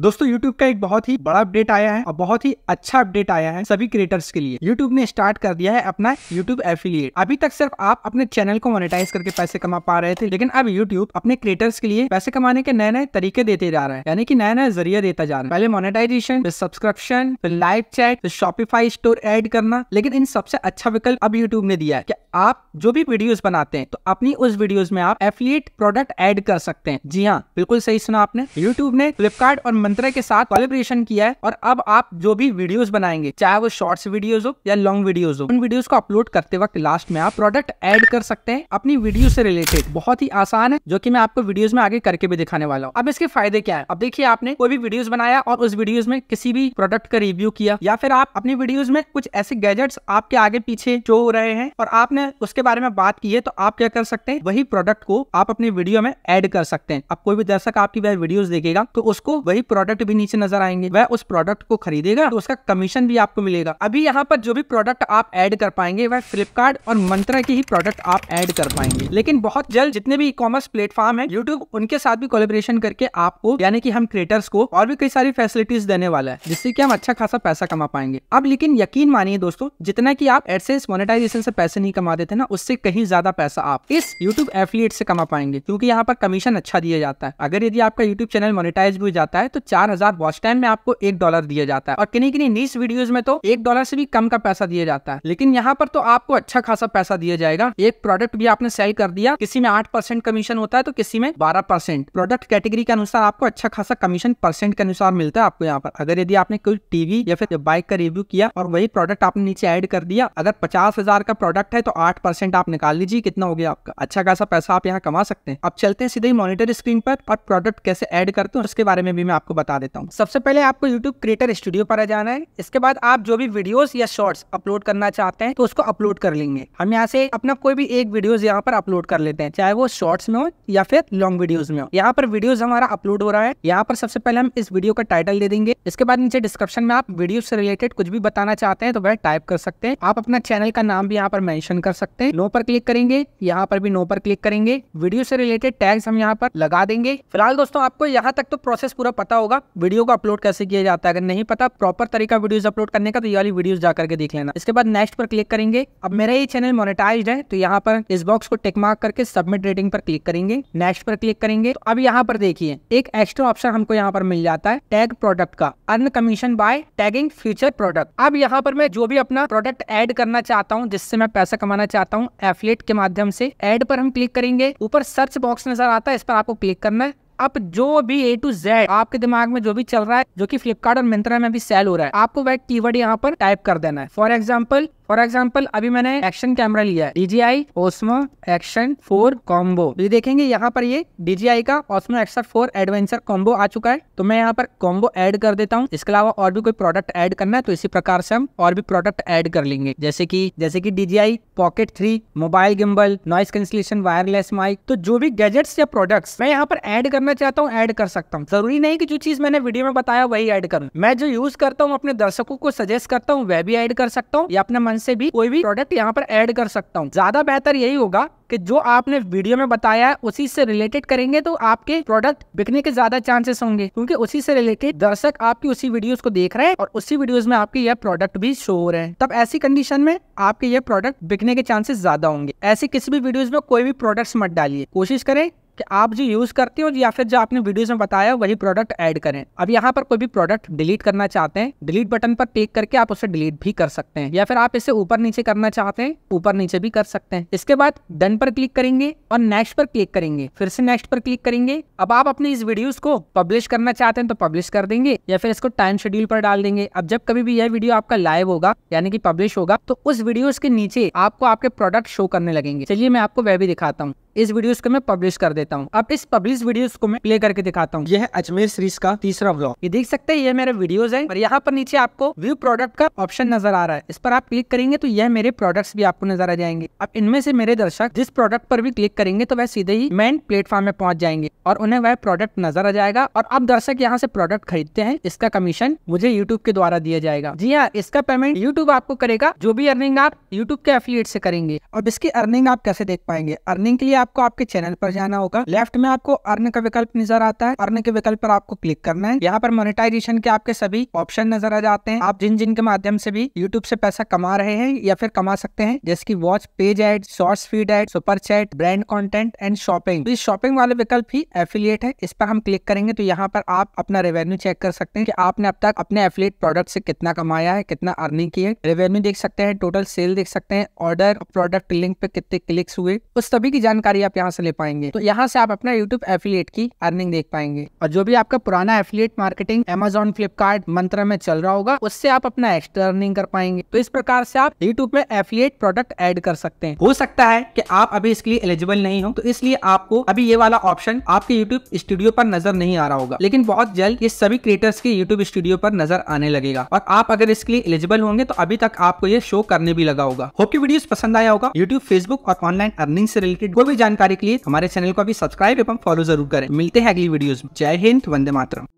दोस्तों YouTube का एक बहुत ही बड़ा अपडेट आया है और बहुत ही अच्छा अपडेट आया है सभी क्रिएटर्स के लिए YouTube ने स्टार्ट कर दिया है अपना YouTube एफिलियट अभी तक सिर्फ आप अपने चैनल को मोनेटाइज करके पैसे कमा पा रहे थे लेकिन अब YouTube अपने क्रिएटर्स के लिए पैसे कमाने के नए नए तरीके देते जा रहा है यानी कि नया नया जरिया देता जा रहा है पहले मोनिटाइजेशन फिर सब्सक्रिप्शन फिर लाइव चैट फिर शॉपिफाई स्टोर एड करना लेकिन इन सबसे अच्छा विकल्प अब यूट्यूब ने दिया है आप जो भी वीडियोज बनाते हैं तो अपनी उस वीडियोज में आप एफिलियट प्रोडक्ट एड कर सकते हैं जी हाँ बिल्कुल सही सुना आपने यूट्यूब ने फ्लिपकार्ट और मंत्र के साथ कॉलिब्रेशन किया है और अब आप जो भी वीडियोस बनाएंगे चाहे वो शॉर्ट्स वीडियोस हो या लॉन्ग वीडियोस हो उन वीडियोस को अपलोड करते वक्त लास्ट में आप प्रोडक्ट ऐड कर सकते हैं अपनी वीडियो से रिलेटेड बहुत ही आसान है जो की मैं आपको वीडियोज में आगे करके भी दिखाने वाला हूँ अब इसके फायदे क्या है अब देखिए आपने कोई भी वीडियोज बनाया और उस वीडियोज में किसी भी प्रोडक्ट का रिव्यू किया या फिर आप अपनी वीडियोज में कुछ ऐसे गैजेट्स आपके आगे पीछे जो हो रहे हैं और आपने उसके बारे में बात की है तो आप क्या कर सकते हैं वही प्रोडक्ट को आप अपनी वीडियो में एड कर सकते हैं अब कोई भी दर्शक आपकी वह वीडियोस देखेगा तो उसको वही प्रोडक्ट भी नीचे नजर आएंगे वह उस प्रोडक्ट को खरीदेगा तो उसका कमीशन भी आपको मिलेगा अभी यहाँ पर जो भी प्रोडक्ट आप एड कर पाएंगे वह फ्लिपकार्ट और मंत्रा के ही प्रोडक्ट आप एड कर पाएंगे लेकिन बहुत जल्द जितने भी कॉमर्स प्लेटफॉर्म है यूट्यूब उनके साथ भी कोलेबरेशन करके आपको यानी कि हम क्रिएटर्स को और भी कई सारी फैसिलिटीज देने वाला है जिससे कि हम अच्छा खासा पैसा कमा पाएंगे अब लेकिन यकीन मानिए दोस्तों जितना कि आप एडसेंस मोनेटाइजेशन से पैसे नहीं कमा देते ना उससे कहीं ज्यादा पैसा आप इस यूट्यूब एफिलियट से कमा पाएंगे क्योंकि यहाँ पर कमीशन अच्छा दिया जाता है अगर यदि आपका यूट्यूब चैनल मोनिटाइज भी जाता है तो चार हजार वॉच में आपको एक डॉलर दिया जाता है और किन्हीं किन्हीं नीस वीडियो में तो एक डॉलर से भी कम का पैसा दिया जाता है लेकिन यहाँ पर तो आपको अच्छा खासा पैसा दिया जाएगा एक प्रोडक्ट भी आपने सेल कर दिया किसी में आठ परसेंट कमीशन होता है तो किसी में बारह परसेंट प्रोडक्ट कैटेगरी के अनुसार आपको अच्छा खासा कमीशन परसेंट के अनुसार मिलता है आपको यहाँ पर अगर यदि आपने कोई टीवी या फिर बाइक का रिव्यू किया और वही प्रोडक्ट आपने नीचे ऐड कर दिया अगर पचास हजार का प्रोडक्ट है तो आठ परसेंट आप निकाल लीजिए कितना हो गया आपका अच्छा खासा पैसा आप यहाँ कमा सकते हैं अब चलते हैं सीधे मॉनिटर स्क्रीन पर और प्रोडक्ट कैसे ऐड करते हैं उसके बारे में भी मैं आपको बता देता हूँ सबसे पहले आपको यूट्यूब क्रिएटर स्टूडियो पर आ जाना है इसके बाद आप जो भी वीडियोस या शॉर्ट्स अपलोड करना चाहते हैं तो उसको अपलोड कर लेंगे हम यहाँ से अपना कोई भी एक वीडियोस यहाँ पर अपलोड कर लेते हैं चाहे वो शॉर्ट्स में हो या फिर लॉन्ग वीडियोज में हो यहाँ पर वीडियोज हमारा अपलोड हो रहा है यहाँ पर सबसे पहले हम इस वीडियो का टाइटल दे देंगे इसके बाद नीचे डिस्क्रिप्शन में आप वीडियो से रिलेटेड कुछ भी बताना चाहते हैं तो वह टाइप कर सकते हैं आप अपना चैनल का नाम भी यहाँ पर मैंशन कर सकते हैं नो पर क्लिक करेंगे यहाँ पर भी नो पर क्लिक करेंगे वीडियो से रिलेटेड टैग्स हम यहाँ पर लगा देंगे फिलहाल दोस्तों आपको यहाँ तक तो प्रोसेस पूरा पता हो होगा वीडियो को अपलोड कैसे किया जाता है अगर नहीं पता प्रॉपर तरीका वीडियोज अपलोड करने का तो ये वाली वीडियोज जा करके देख लेना इसके बाद नेक्स्ट पर क्लिक करेंगे अब मेरा ये चैनल मोनिटाइज है तो यहाँ पर इस बॉक्स को टिक मार्क करके सबमिट रेटिंग पर क्लिक करेंगे नेक्स्ट पर क्लिक करेंगे तो अब यहाँ पर देखिए एक एक्स्ट्रा ऑप्शन हमको यहाँ पर मिल जाता है टैग प्रोडक्ट का earn commission by tagging future product अब यहाँ पर मैं जो भी अपना प्रोडक्ट एड करना चाहता हूँ जिससे मैं पैसा कमाना चाहता हूँ एफिलेट के माध्यम से एड पर हम क्लिक करेंगे ऊपर सर्च बॉक्स नजर आता है इस पर आपको क्लिक करना है अब जो भी ए टू जेड आपके दिमाग में जो भी चल रहा है जो कि फ्लिपकार्ट और मिंत्रा में भी सेल हो रहा है आपको वह कीवर्ड यहाँ पर टाइप कर देना है फॉर एग्जाम्पल फॉर एग्जाम्पल अभी मैंने एक्शन कैमरा लिया है DJI Osmo Action four combo ये देखेंगे यहाँ पर ये डीजीआई का Osmo Action four adventure combo आ चुका है तो मैं यहाँ पर कॉम्बो ऐड कर देता हूँ इसके अलावा और भी कोई प्रोडक्ट ऐड करना है तो इसी प्रकार से हम और भी प्रोडक्ट ऐड कर लेंगे जैसे की जैसे की DJI Pocket three mobile gimbal noise cancellation wireless mic तो जो भी गैजेट्स या प्रोडक्ट्स मैं यहाँ पर ऐड करना चाहता हूँ ऐड कर सकता हूँ जरूरी नहीं की जो चीज मैंने वीडियो में बताया वही एड करूँ मैं जो यूज करता हूँ अपने दर्शकों को सजेस्ट करता हूँ वह भी एड कर सकता हूँ या अपने ऑप्शन से भी कोई भी प्रोडक्ट यहाँ पर ऐड कर सकता हूँ ज्यादा बेहतर यही होगा कि जो आपने वीडियो में बताया है उसी से रिलेटेड करेंगे तो आपके प्रोडक्ट बिकने के ज्यादा चांसेस होंगे क्योंकि उसी से रिलेटेड दर्शक आपकी उसी वीडियोस को देख रहे हैं और उसी वीडियोस में आपके यह प्रोडक्ट भी शो हो रहे हैं तब ऐसी कंडीशन में आपके ये प्रोडक्ट बिकने के चांसेस ज्यादा होंगे ऐसे किसी भी वीडियोज में कोई भी प्रोडक्ट्स मत डालिए कोशिश करें कि आप जो यूज़ करते हो या फिर जो आपने वीडियोस में बताया वही प्रोडक्ट ऐड करें अब यहाँ पर कोई भी प्रोडक्ट डिलीट करना चाहते हैं डिलीट बटन पर टेक करके आप उसे डिलीट भी कर सकते हैं या फिर आप इसे ऊपर नीचे करना चाहते हैं ऊपर नीचे भी कर सकते हैं इसके बाद डन पर क्लिक करेंगे और नेक्स्ट पर क्लिक करेंगे फिर से नेक्स्ट पर क्लिक करेंगे अब आप अपने इस वीडियोज को पब्लिश करना चाहते हैं तो पब्लिश कर देंगे या फिर इसको टाइम शेड्यूल पर डाल देंगे अब जब कभी भी यह वीडियो आपका लाइव होगा यानी कि पब्लिश होगा तो उस वीडियोज के नीचे आपको आपके प्रोडक्ट शो करने लगेंगे चलिए मैं आपको वह भी दिखाता हूँ इस वीडियोस को मैं पब्लिश कर देता हूँ अब इस पब्लिश वीडियोस को मैं प्ले करके दिखाता हूँ यह है अजमेर सीरीज का तीसरा ब्लॉग ये देख सकते हैं ये मेरे वीडियोस है और यहाँ पर नीचे आपको व्यू प्रोडक्ट का ऑप्शन नजर आ रहा है इस पर आप क्लिक करेंगे तो यह मेरे प्रोडक्ट भी आपको नजर आ जाएंगे अब इनमें से मेरे दर्शक जिस प्रोडक्ट पर भी क्लिक करेंगे तो वह सीधे ही मेन प्लेटफॉर्म में पहुंच जाएंगे और उन्हें वह प्रोडक्ट नजर आ जाएगा और अब दर्शक यहाँ से प्रोडक्ट खरीदते हैं इसका कमीशन मुझे यूट्यूब के द्वारा दिया जाएगा जी हाँ इसका पेमेंट यूट्यूब आपको करेगा जो भी अर्निंग आप यूट्यूब के एफिलियट से करेंगे अब इसकी अर्निंग आप कैसे देख पाएंगे अर्निंग के लिए आप आपको आपके चैनल पर जाना होगा लेफ्ट में आपको अर्न का विकल्प नजर आता है अर्न के विकल्प पर आपको क्लिक करना है यहाँ पर मोनिटाइजेशन के आपके सभी ऑप्शन नजर आ जाते हैं आप जिन जिन के माध्यम से भी यूट्यूब से पैसा कमा रहे हैं या फिर कमा सकते हैं जैसे की watch page ad short feed ad super chat brand content and shopping इस शॉपिंग वाले विकल्प ही एफिलियट है इस पर हम क्लिक करेंगे तो यहाँ पर आप अपना रेवेन्यू चेक कर सकते हैं कि आपने अब तक अपने एफिलियट प्रोडक्ट से कितना कमाया है कितना अर्निंग की है रेवेन्यू देख सकते हैं टोटल सेल देख सकते हैं ऑर्डर प्रोडक्ट लिंक पे कितने क्लिक्स हुए उस सभी की जानकारी जानकारी आप यहाँ से ले पाएंगे तो यहाँ से आप अपना यूट्यूब एफिलियट की अर्निंग देख पाएंगे और जो भी आपका पुराना एफिलियट मार्केटिंग एमेजोन फ्लिपकार्ट मंत्र में चल रहा होगा उससे आप अपना एक्स्ट्रा अर्निंग कर पाएंगे तो इस प्रकार से आप यूट्यूब में एफिलियट प्रोडक्ट एड कर सकते हैं हो सकता है की आप अभी इसके लिए एलिजिबल नहीं हो तो इसलिए आपको अभी ये वाला ऑप्शन आपके यूट्यूब स्टूडियो पर नजर नहीं आ रहा होगा लेकिन बहुत जल्द ये सभी क्रिएटर्स के यूट्यूब स्टूडियो पर नजर आने लगेगा और आप अगर इसके लिए एलिजिबल होंगे तो अभी तक आपको ये शो करने भी लगा होगा होप की वीडियो पसंद आया होगा यूट्यूब फेसबुक और ऑनलाइन अर्निंग से रिलेटेड वो भी जानकारी के लिए हमारे चैनल को अभी सब्सक्राइब एवं फॉलो जरूर करें मिलते हैं अगली वीडियोस में जय हिंद वंदे मातरम